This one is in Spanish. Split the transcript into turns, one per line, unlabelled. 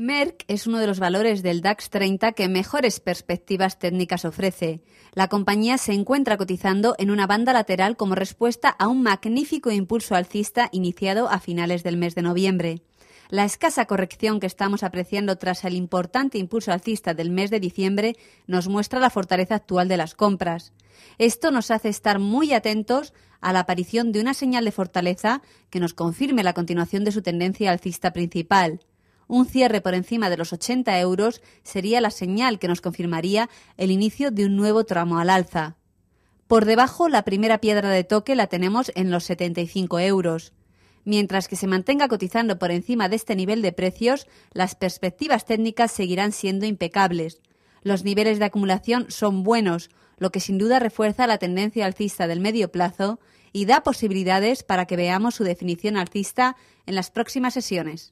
Merck es uno de los valores del DAX 30 que mejores perspectivas técnicas ofrece. La compañía se encuentra cotizando en una banda lateral como respuesta a un magnífico impulso alcista iniciado a finales del mes de noviembre. La escasa corrección que estamos apreciando tras el importante impulso alcista del mes de diciembre nos muestra la fortaleza actual de las compras. Esto nos hace estar muy atentos a la aparición de una señal de fortaleza que nos confirme la continuación de su tendencia alcista principal. Un cierre por encima de los 80 euros sería la señal que nos confirmaría el inicio de un nuevo tramo al alza. Por debajo, la primera piedra de toque la tenemos en los 75 euros. Mientras que se mantenga cotizando por encima de este nivel de precios, las perspectivas técnicas seguirán siendo impecables. Los niveles de acumulación son buenos, lo que sin duda refuerza la tendencia alcista del medio plazo y da posibilidades para que veamos su definición alcista en las próximas sesiones.